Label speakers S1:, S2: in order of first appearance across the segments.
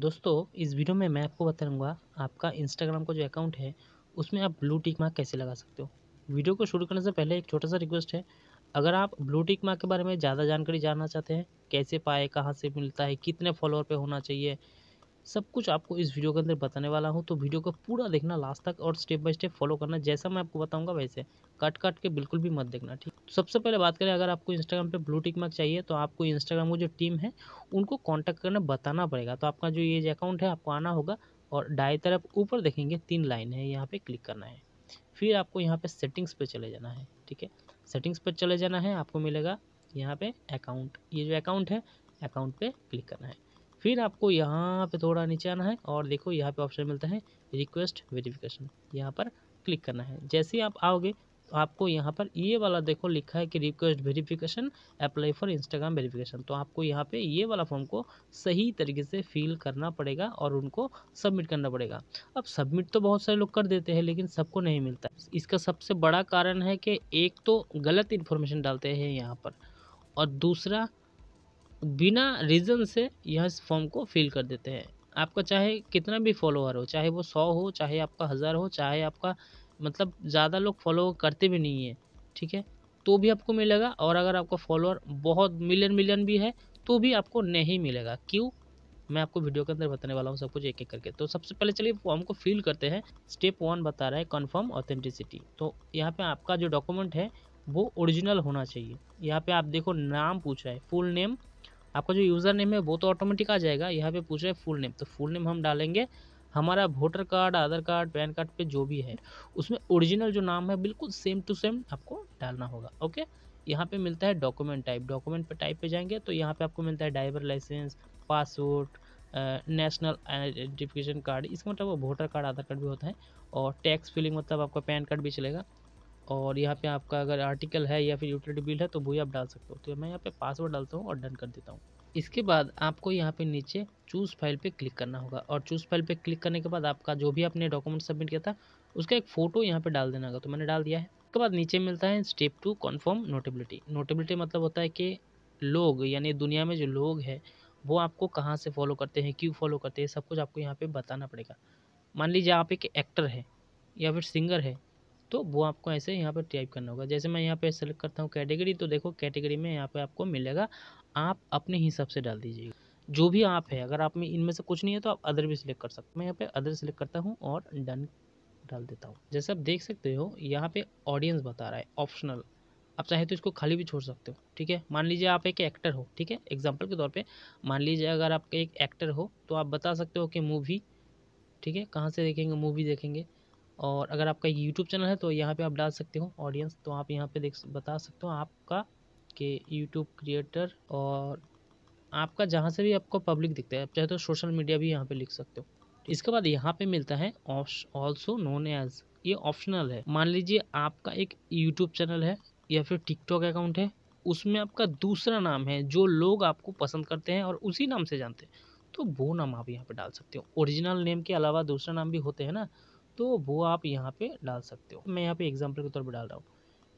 S1: दोस्तों इस वीडियो में मैं आपको बताऊंगा आपका इंस्टाग्राम का जो अकाउंट है उसमें आप ब्लू टिक मार्क कैसे लगा सकते हो वीडियो को शुरू करने से पहले एक छोटा सा रिक्वेस्ट है अगर आप ब्लू टिक मार्क के बारे में ज़्यादा जानकारी जानना चाहते हैं कैसे पाए कहाँ से मिलता है कितने फॉलोअर पर होना चाहिए सब कुछ आपको इस वीडियो के अंदर बताने वाला हूँ तो वीडियो को पूरा देखना लास्ट तक और स्टेप बाय स्टेप फॉलो करना जैसा मैं आपको बताऊँगा वैसे कट कट के बिल्कुल भी मत देखना ठीक तो सबसे पहले बात करें अगर आपको इंस्टाग्राम पे ब्लू टिक मार्क चाहिए तो आपको इंस्टाग्राम की जो टीम है उनको कॉन्टैक्ट करना बताना पड़ेगा तो आपका जो ये अकाउंट है आपको आना होगा और डाई तरफ ऊपर देखेंगे तीन लाइन है यहाँ पर क्लिक करना है फिर आपको यहाँ पर सेटिंग्स पर चले जाना है ठीक है सेटिंग्स पर चले जाना है आपको मिलेगा यहाँ पे अकाउंट ये जो अकाउंट है अकाउंट पर क्लिक करना है फिर आपको यहाँ पे थोड़ा नीचे आना है और देखो यहाँ पे ऑप्शन मिलता है रिक्वेस्ट वेरिफिकेशन यहाँ पर क्लिक करना है जैसे ही आप आओगे तो आपको यहाँ पर ये वाला देखो लिखा है कि request verification apply for Instagram verification तो आपको यहाँ पे ये वाला फॉर्म को सही तरीके से फिल करना पड़ेगा और उनको सबमिट करना पड़ेगा अब सबमिट तो बहुत सारे लोग कर देते हैं लेकिन सबको नहीं मिलता इसका सबसे बड़ा कारण है कि एक तो गलत इन्फॉर्मेशन डालते हैं यहाँ पर और दूसरा बिना रीज़न से यह इस फॉर्म को फिल कर देते हैं आपका चाहे कितना भी फॉलोअर हो चाहे वो सौ हो चाहे आपका हज़ार हो चाहे आपका मतलब ज़्यादा लोग फॉलो करते भी नहीं है ठीक है तो भी आपको मिलेगा और अगर आपका फॉलोअर बहुत मिलियन मिलियन भी है तो भी आपको नहीं मिलेगा क्यों मैं आपको वीडियो के अंदर बताने वाला हूँ सब कुछ एक एक करके तो सबसे पहले चलिए फॉर्म को फिल करते हैं स्टेप वन बता रहा है कन्फर्म ऑथेंटिसिटी तो यहाँ पर आपका जो डॉक्यूमेंट है वो ओरिजिनल होना चाहिए यहाँ पर आप देखो नाम पूछा है फुल नेम आपका जो यूज़र नेम है वो तो ऑटोमेटिक आ जाएगा यहाँ पे पूछ रहे हैं फुल नेम तो फुल नेम हम डालेंगे हमारा voter card Aadhaar card PAN card पे जो भी है उसमें ओरिजिनल जो नाम है बिल्कुल सेम टू सेम आपको डालना होगा ओके यहाँ पे मिलता है डॉक्यूमेंट टाइप डॉक्यूमेंट पे टाइप पे जाएंगे तो यहाँ पे आपको मिलता है driver licence passport national identification card इसका मतलब वो वोटर कार्ड आधार कार्ड भी होता है और टैक्स फिलिंग मतलब आपका पैन कार्ड भी चलेगा और यहाँ पे आपका अगर आर्टिकल है या फिर यूटिलिटी बिल है तो वही आप डाल सकते हो तो मैं यहाँ पे पासवर्ड डालता हूँ और डन कर देता हूँ इसके बाद आपको यहाँ पे नीचे चूज़ फाइल पे क्लिक करना होगा और चूज़ फाइल पे क्लिक करने के बाद आपका जो भी आपने डॉक्यूमेंट सबमिट किया था उसका एक फ़ोटो यहाँ पे डाल देना होगा तो मैंने डाल दिया है उसके बाद नीचे मिलता है step two confirm notability notability मतलब होता है कि लोग यानी दुनिया में जो लोग हैं वो आपको कहाँ से फॉलो करते हैं क्यों फॉलो करते हैं सब कुछ आपको यहाँ पर बताना पड़ेगा मान लीजिए आप एक एक्टर हैं या फिर सिंगर है तो वो आपको ऐसे यहाँ पर टाइप करना होगा जैसे मैं यहाँ पे सेलेक्ट करता हूँ कैटेगरी तो देखो कैटेगरी में यहाँ पे आपको मिलेगा आप अपने हिसाब से डाल दीजिएगा जो भी आप है अगर आप में इनमें से कुछ नहीं है तो आप अदर भी सिलेक्ट कर सकते हैं मैं यहाँ पे अदर सिलेक्ट करता हूँ और डन डाल देता हूँ जैसे आप देख सकते हो यहाँ पे ऑडियंस बता रहा है ऑप्शनल आप चाहे तो इसको खाली भी छोड़ सकते हो ठीक है मान लीजिए आप एक एक्टर हो ठीक है एग्जाम्पल के तौर पर मान लीजिए अगर आप एक एक्टर हो तो आप बता सकते हो कि मूवी ठीक है कहाँ से देखेंगे मूवी देखेंगे और अगर आपका यूट्यूब चैनल है तो यहाँ पे आप डाल सकते हो ऑडियंस तो आप यहाँ पे देख बता सकते हो आपका के यूट्यूब क्रिएटर और आपका जहाँ से भी आपको पब्लिक दिखता है आप चाहे तो सोशल मीडिया भी यहाँ पे लिख सकते हो इसके बाद यहाँ पे मिलता है ऑल्सो नोन एज ये ऑप्शनल है मान लीजिए आपका एक यूट्यूब चैनल है या फिर टिकटॉक अकाउंट है उसमें आपका दूसरा नाम है जो लोग आपको पसंद करते हैं और उसी नाम से जानते हैं तो वो नाम आप यहाँ पे डाल सकते हो ओरिजिनल नेम के अलावा दूसरा नाम भी होते हैं ना तो वो आप यहाँ पे डाल सकते हो मैं यहाँ पे एग्जांपल के तौर पे डाल रहा हूँ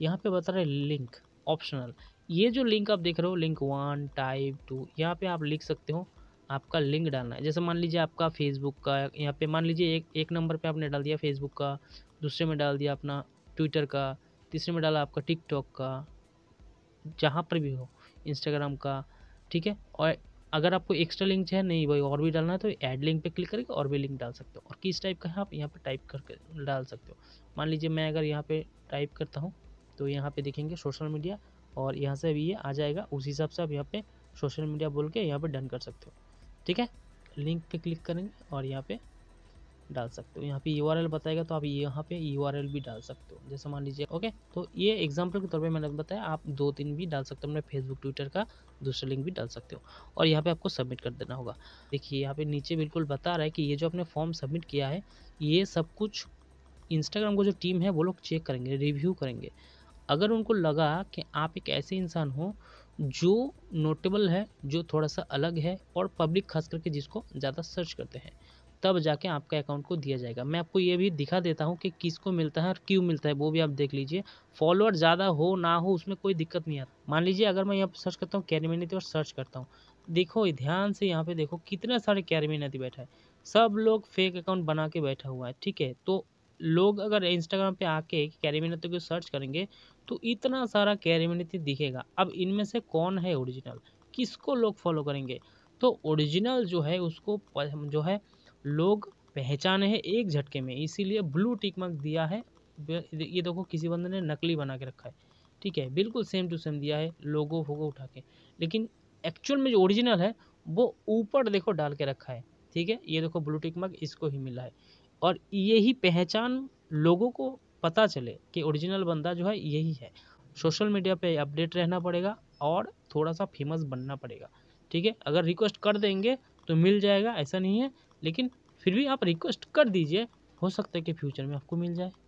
S1: यहाँ पे बता रहे लिंक ऑप्शनल ये जो लिंक आप देख रहे हो लिंक वन टाइप टू यहाँ पे आप लिख सकते हो आपका लिंक डालना है जैसे मान लीजिए आपका फेसबुक का यहाँ पे मान लीजिए एक एक नंबर पे आपने डाल दिया फेसबुक का दूसरे में डाल दिया अपना ट्विटर का तीसरे में डाला आपका टिकटॉक का जहाँ पर भी हो इंस्टाग्राम का ठीक है और अगर आपको एक्स्ट्रा लिंक है नहीं भाई और भी डालना है तो ऐड लिंक पे क्लिक करके और भी लिंक डाल सकते हो और किस टाइप का है आप यहाँ पे टाइप करके डाल सकते हो मान लीजिए मैं अगर यहाँ पे टाइप करता हूँ तो यहाँ पे देखेंगे सोशल मीडिया और यहाँ से अभी ये आ जाएगा उस हिसाब से आप यहाँ पर सोशल मीडिया बोल के यहाँ पर डन कर सकते हो ठीक है लिंक पर क्लिक करेंगे और यहाँ पर डाल सकते हो यहाँ पे यू बताएगा तो आप यहाँ पे यू भी डाल सकते हो जैसे मान लीजिए ओके तो ये एग्जाम्पल के तौर पर मैंने बताया आप दो तीन भी डाल सकते हो अपने फेसबुक ट्विटर का दूसरा लिंक भी डाल सकते हो और यहाँ पे आपको सबमिट कर देना होगा देखिए यहाँ पे नीचे बिल्कुल बता रहा है कि ये जो आपने फॉर्म सबमिट किया है ये सब कुछ इंस्टाग्राम को जो टीम है वो लोग चेक करेंगे रिव्यू करेंगे अगर उनको लगा कि आप एक ऐसे इंसान हो जो नोटेबल है जो थोड़ा सा अलग है और पब्लिक खास करके जिसको ज़्यादा सर्च करते हैं तब जाके आपका अकाउंट को दिया जाएगा मैं आपको ये भी दिखा देता हूँ कि किसको मिलता है और क्यों मिलता है वो भी आप देख लीजिए फॉलोअर ज़्यादा हो ना हो उसमें कोई दिक्कत नहीं आती मान लीजिए अगर मैं यहाँ पर सर्च करता हूँ कैरमिनती और सर्च करता हूँ देखो ध्यान से यहाँ पे देखो कितने सारे कैरमिनती बैठा है सब लोग फेक अकाउंट बना के बैठा हुआ है ठीक है तो लोग अगर इंस्टाग्राम पे आके कैरेमिनती को सर्च करेंगे तो इतना सारा कैरेमिनती दिखेगा अब इनमें से कौन है ओरिजिनल किसको लोग फॉलो करेंगे तो ओरिजिनल जो है उसको जो है लोग पहचाने हैं एक झटके में इसीलिए ब्लू टिक मार्क दिया है ये देखो किसी बंदे ने नकली बना के रखा है ठीक है बिल्कुल सेम टू सेम दिया है लोगो फोगो उठा के लेकिन एक्चुअल में जो ओरिजिनल है वो ऊपर देखो डाल के रखा है ठीक है ये देखो ब्लू टिक मार्क इसको ही मिला है और यही पहचान लोगों को पता चले कि ओरिजिनल बंदा जो है यही है सोशल मीडिया पे अपडेट रहना पड़ेगा और थोड़ा सा फेमस बनना पड़ेगा ठीक है अगर रिक्वेस्ट कर देंगे तो मिल जाएगा ऐसा नहीं है लेकिन फिर भी आप रिक्वेस्ट कर दीजिए हो सकता है कि फ्यूचर में आपको मिल जाए